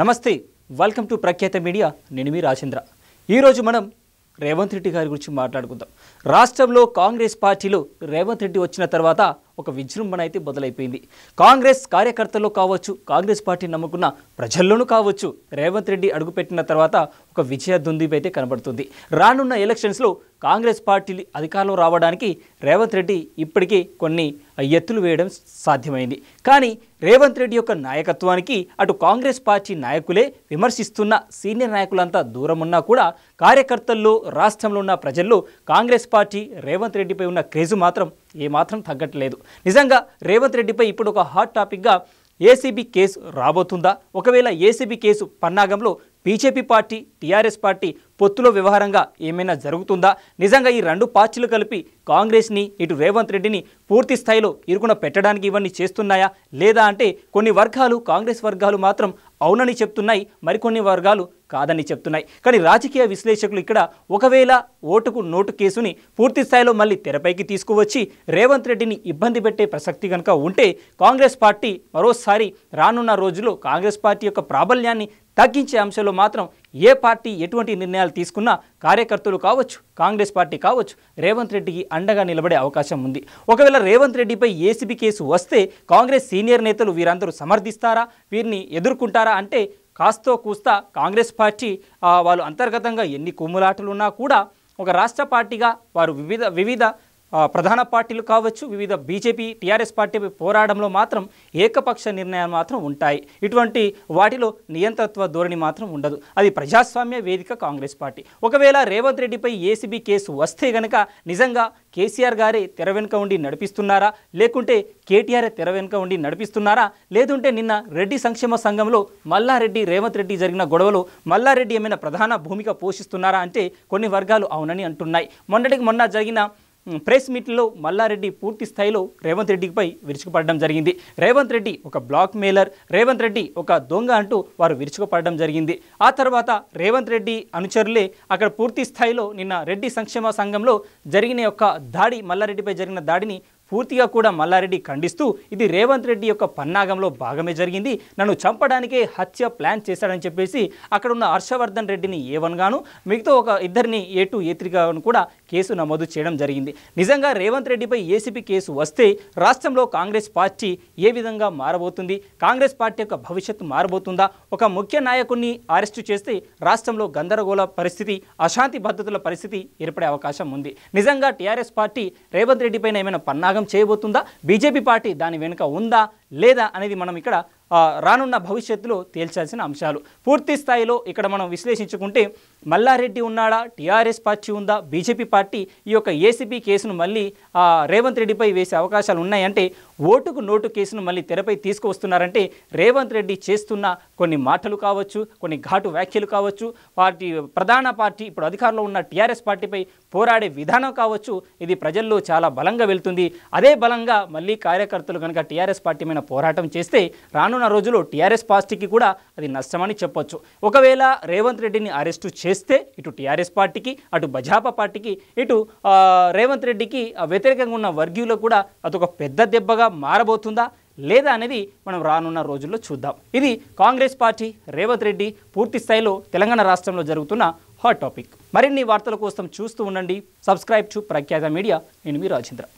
నమస్తే welcome to ప్రఖ్యాత media నేను మీ రాజేంద్ర ఈరోజు మనం రేవంత్ రెడ్డి గారి గురించి మాట్లాడుకుందాం రాష్ట్రంలో కాంగ్రెస్ పార్టీలో రేవంత్ రెడ్డి వచ్చిన తర్వాత ఒక విజృంభణ అయితే మొదలైపోయింది కాంగ్రెస్ కార్యకర్తల్లో కావచ్చు కాంగ్రెస్ పార్టీ నమ్ముకున్న ప్రజల్లోనూ కావచ్చు రేవంత్ రెడ్డి అడుగుపెట్టిన తర్వాత ఒక విజయ దుందీపు అయితే కనబడుతుంది రానున్న ఎలక్షన్స్లో కాంగ్రెస్ పార్టీ అధికారంలో రావడానికి రేవంత్ రెడ్డి ఇప్పటికీ కొన్ని ఎత్తులు వేయడం సాధ్యమైంది కానీ రేవంత్ రెడ్డి యొక్క నాయకత్వానికి అటు కాంగ్రెస్ పార్టీ నాయకులే విమర్శిస్తున్న సీనియర్ నాయకులంతా దూరం ఉన్నా కూడా కార్యకర్తల్లో రాష్ట్రంలో ఉన్న ప్రజల్లో కాంగ్రెస్ పార్టీ రేవంత్ రెడ్డిపై ఉన్న క్రేజు మాత్రం ఏమాత్రం తగ్గట్లేదు నిజంగా రేవంత్ రెడ్డిపై ఇప్పుడు ఒక హాట్ టాపిక్గా ఏసీబీ కేసు రాబోతుందా ఒకవేళ ఏసీబీ కేసు పన్నాగంలో బీజేపీ పార్టీ టీఆర్ఎస్ పార్టీ పొత్తులో వ్యవహారంగా ఏమైనా జరుగుతుందా నిజంగా ఈ రెండు పార్టీలు కలిపి కాంగ్రెస్ని ఇటు రేవంత్ రెడ్డిని పూర్తి స్థాయిలో ఇరుకున పెట్టడానికి ఇవన్నీ చేస్తున్నాయా లేదా అంటే కొన్ని వర్గాలు కాంగ్రెస్ వర్గాలు మాత్రం అవునని చెప్తున్నాయి మరికొన్ని వర్గాలు కాదని చెప్తున్నాయి కానీ రాజకీయ విశ్లేషకులు ఇక్కడ ఒకవేళ ఓటుకు నోటు కేసుని పూర్తి స్థాయిలో మళ్ళీ తెరపైకి తీసుకువచ్చి రేవంత్ రెడ్డిని ఇబ్బంది పెట్టే ప్రసక్తి కనుక ఉంటే కాంగ్రెస్ పార్టీ మరోసారి రానున్న రోజుల్లో కాంగ్రెస్ పార్టీ యొక్క ప్రాబల్యాన్ని తగ్గించే అంశంలో మాత్రం ఏ పార్టీ ఎటువంటి నిర్ణయాలు తీసుకున్నా కార్యకర్తలు కావచ్చు కాంగ్రెస్ పార్టీ కావచ్చు రేవంత్ రెడ్డికి అండగా నిలబడే అవకాశం ఉంది ఒకవేళ రేవంత్ రెడ్డిపై ఏసీబీ కేసు వస్తే కాంగ్రెస్ సీనియర్ నేతలు వీరందరూ సమర్థిస్తారా వీరిని ఎదుర్కొంటారా అంటే కాస్తో కూస్తా కాంగ్రెస్ పార్టీ వాళ్ళు అంతర్గతంగా ఎన్ని కుమ్ములాటలున్నా కూడా ఒక రాష్ట్ర పార్టీగా వారు వివిధ వివిధ ప్రధాన పార్టీలు కావచ్చు వివిధ బీజేపీ టీఆర్ఎస్ పార్టీ పోరాడంలో మాత్రం ఏకపక్ష నిర్ణయాలు మాత్రం ఉంటాయి ఇటువంటి వాటిలో నియంత్రత్వ ధోరణి మాత్రం ఉండదు అది ప్రజాస్వామ్య వేదిక కాంగ్రెస్ పార్టీ ఒకవేళ రేవంత్ రెడ్డిపై ఏసీబీ కేసు వస్తే గనక నిజంగా కేసీఆర్ గారే తెర వెనుక ఉండి నడిపిస్తున్నారా లేకుంటే కేటీఆర్ తెర వెనుక ఉండి నడిపిస్తున్నారా లేదుంటే నిన్న రెడ్డి సంక్షేమ సంఘంలో మల్లారెడ్డి రేవంత్ రెడ్డి జరిగిన గొడవలో మల్లారెడ్డి ఏమైనా ప్రధాన భూమిక పోషిస్తున్నారా అంటే కొన్ని వర్గాలు అవునని అంటున్నాయి మొన్నటికి మొన్న జరిగిన ప్రెస్ మీట్లో మల్లారెడ్డి పూర్తి స్థాయిలో రేవంత్ రెడ్డిపై విరుచుకుపడడం జరిగింది రేవంత్ రెడ్డి ఒక బ్లాక్ మేలర్ రేవంత్ రెడ్డి ఒక దొంగ అంటూ వారు విరుచుకుపడడం జరిగింది ఆ తర్వాత రేవంత్ రెడ్డి అనుచరులే అక్కడ పూర్తి స్థాయిలో నిన్న రెడ్డి సంక్షేమ సంఘంలో జరిగిన యొక్క దాడి మల్లారెడ్డిపై జరిగిన దాడిని పూర్తిగా కూడా మల్లారెడ్డి ఖండిస్తూ ఇది రేవంత్ రెడ్డి యొక్క పన్నాగంలో భాగమే జరిగింది నన్ను చంపడానికే హత్య ప్లాన్ చేశాడని చెప్పేసి అక్కడ ఉన్న హర్షవర్ధన్ రెడ్డిని ఏవన్ గాను మిగతా ఒక ఇద్దరిని ఏ టూ ఏ కూడా కేసు నమోదు చేయడం జరిగింది నిజంగా రేవంత్ రెడ్డిపై ఏసీపీ కేసు వస్తే రాష్ట్రంలో కాంగ్రెస్ పార్టీ ఏ విధంగా మారబోతుంది కాంగ్రెస్ పార్టీ యొక్క భవిష్యత్తు మారబోతుందా ఒక ముఖ్య నాయకుడిని అరెస్టు చేస్తే రాష్ట్రంలో గందరగోళ పరిస్థితి అశాంతి భద్రతల పరిస్థితి ఏర్పడే అవకాశం ఉంది నిజంగా టీఆర్ఎస్ పార్టీ రేవంత్ రెడ్డిపైన ఏమైనా పన్నాగం త్యాగం చేయబోతుందా బీజేపీ పార్టీ దాని వెనుక ఉందా లేదా అనేది మనం ఇక్కడ రానున్న భవిష్యత్తులో తేల్చాల్సిన అంశాలు పూర్తి స్థాయిలో ఇక్కడ మనం విశ్లేషించుకుంటే మల్లారెడ్డి ఉన్నాడా టీఆర్ఎస్ పార్టీ ఉందా బీజేపీ పార్టీ ఈ యొక్క ఏసీబీ కేసును మళ్ళీ రేవంత్ రెడ్డిపై వేసే అవకాశాలు ఉన్నాయంటే ఓటుకు నోటు కేసును మళ్ళీ తెరపై తీసుకువస్తున్నారంటే రేవంత్ రెడ్డి చేస్తున్న కొన్ని మాటలు కావచ్చు కొన్ని ఘాటు వ్యాఖ్యలు కావచ్చు పార్టీ ప్రధాన పార్టీ ఇప్పుడు అధికారంలో ఉన్న టీఆర్ఎస్ పార్టీపై పోరాడే విధానం కావచ్చు ఇది ప్రజల్లో చాలా బలంగా వెళ్తుంది అదే బలంగా మళ్ళీ కార్యకర్తలు కనుక టీఆర్ఎస్ పార్టీ ఆయన పోరాటం చేస్తే రానున్న రోజుల్లో టీఆర్ఎస్ పార్టీకి కూడా అది నష్టమని చెప్పొచ్చు ఒకవేళ రేవంత్ రెడ్డిని అరెస్టు చేస్తే ఇటు టీఆర్ఎస్ పార్టీకి అటు బజాపా పార్టీకి ఇటు రేవంత్ రెడ్డికి వ్యతిరేకంగా ఉన్న వర్గీయులకు కూడా అదొక పెద్ద దెబ్బగా మారబోతుందా లేదా అనేది మనం రానున్న రోజుల్లో చూద్దాం ఇది కాంగ్రెస్ పార్టీ రేవంత్ రెడ్డి పూర్తి స్థాయిలో తెలంగాణ రాష్ట్రంలో జరుగుతున్న హాట్ టాపిక్ మరిన్ని వార్తల కోసం చూస్తూ ఉండండి సబ్స్క్రైబ్ టు ప్రఖ్యాత మీడియా నేను మీ రాజేంద్ర